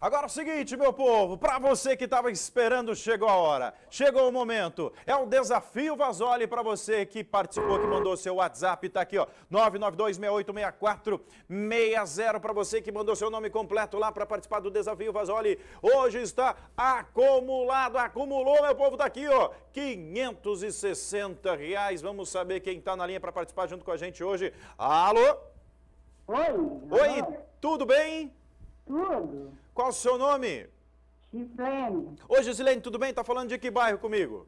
Agora é o seguinte, meu povo, para você que estava esperando, chegou a hora, chegou o momento. É o um desafio Vasoli para você que participou, que mandou seu WhatsApp, está aqui, ó, 992686460 para você que mandou seu nome completo lá para participar do desafio Vasoli. Hoje está acumulado, acumulou, meu povo, está aqui, ó, 560 reais. Vamos saber quem está na linha para participar junto com a gente hoje. Alô? Oi. Oi, tudo bem? Tudo. Qual o seu nome? Gislene. Oi Gislene, tudo bem? Tá falando de que bairro comigo?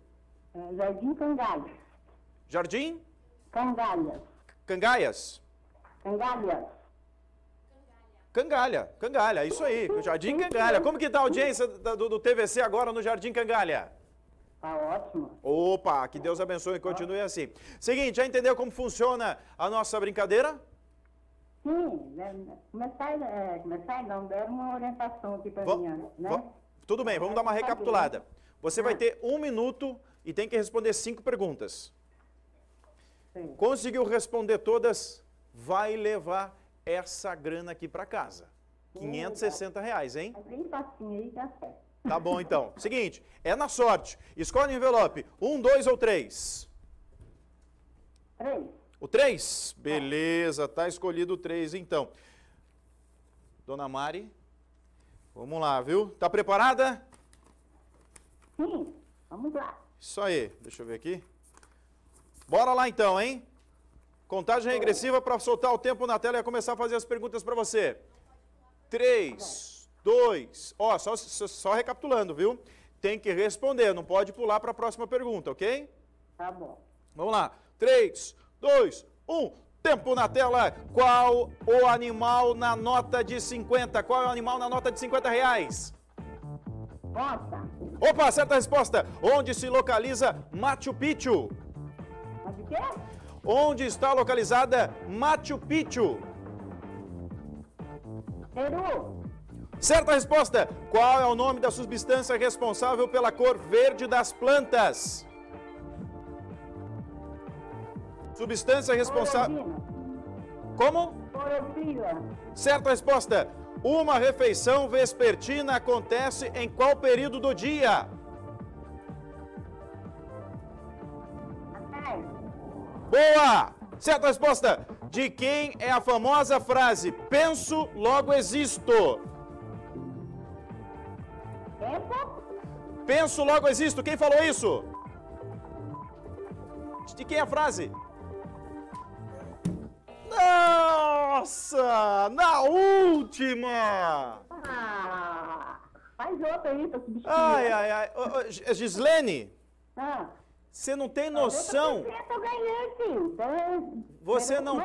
É, Jardim Cangalhas. Jardim? Cangalhas. Cangalhas? Cangalhas. Cangalha, Cangalha, isso aí, Jardim Cangalha. Como que tá a audiência do, do TVC agora no Jardim Cangalha? Está ótimo. Opa, que Deus abençoe e continue tá. assim. Seguinte, já entendeu como funciona a nossa brincadeira? Sim, né, né, começar, é, não, deram uma orientação aqui para mim, né? Tudo bem, vamos dar uma recapitulada. Você vai ah. ter um minuto e tem que responder cinco perguntas. Sim. Conseguiu responder todas? Vai levar essa grana aqui para casa. 560 reais, hein? Tá, tá bom, então. Seguinte, é na sorte. Escolhe o envelope. Um, dois ou três? Três. O 3? Beleza, tá escolhido o 3 então. Dona Mari, vamos lá, viu? Tá preparada? Sim, vamos lá. Isso aí, deixa eu ver aqui. Bora lá então, hein? Contagem regressiva para soltar o tempo na tela e começar a fazer as perguntas para você. 3, 2, ó, só, só recapitulando, viu? Tem que responder, não pode pular para a próxima pergunta, ok? Tá bom. Vamos lá. 3, dois, um. Tempo na tela. Qual o animal na nota de 50? Qual é o animal na nota de 50 reais? Opa! Opa, certa resposta. Onde se localiza Machu Picchu? Sabe quê? Onde está localizada Machu Picchu? Peru. Certa resposta. Qual é o nome da substância responsável pela cor verde das plantas? Substância responsável. Como? Clorofila. Certa resposta. Uma refeição vespertina acontece em qual período do dia? Boa! Certa resposta. De quem é a famosa frase penso, logo existo? Penso? Penso, logo existo. Quem falou isso? De quem é a frase? Nossa! Na última! Ah, faz outra aí pra substituir. Né? Ai, ai, ai. Ô, ô, Gislene! Ah. Você não tem noção. Eu ganhei, sim. você não.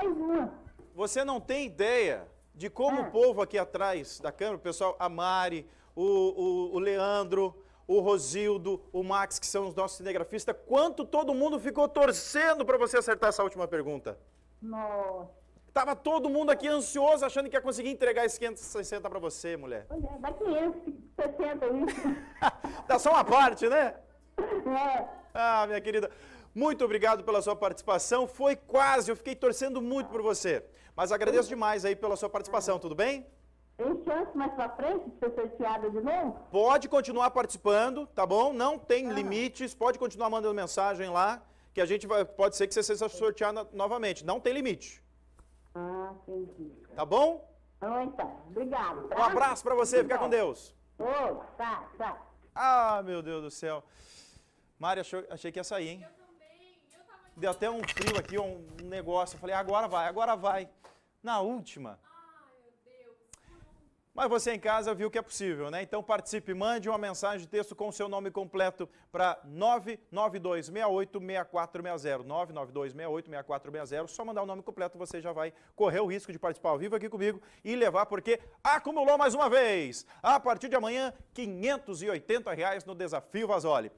Você não tem ideia de como ah. o povo aqui atrás da câmera, o pessoal, a Mari, o, o, o Leandro, o Rosildo, o Max, que são os nossos cinegrafistas, quanto todo mundo ficou torcendo para você acertar essa última pergunta? Nossa. Tava todo mundo aqui ansioso, achando que ia conseguir entregar esse 560 para você, mulher. Olha, dá 560 isso. dá só uma parte, né? É. Ah, minha querida, muito obrigado pela sua participação. Foi quase, eu fiquei torcendo muito por você. Mas agradeço demais aí pela sua participação, tudo bem? Tem chance mais pra frente de ser sorteada de novo? Pode continuar participando, tá bom? Não tem ah. limites, pode continuar mandando mensagem lá que a gente vai, pode ser que você seja sorteado novamente. Não tem limite. Ah, entendi. Tá bom? então. então obrigado. Tá? Um abraço para você. Fica com Deus. Ô, oh, tá, tá. Ah, meu Deus do céu. Mari, achou, achei que ia sair, hein? Eu também. Eu tava... Deu até um frio aqui, um negócio. Eu falei, agora vai, agora vai. Na última... Mas você em casa viu que é possível, né? Então participe, mande uma mensagem de texto com o seu nome completo para 992686460, 992686460. Só mandar o nome completo, você já vai correr o risco de participar ao vivo aqui comigo e levar porque acumulou mais uma vez. A partir de amanhã, R$ 580 no desafio Vasoli.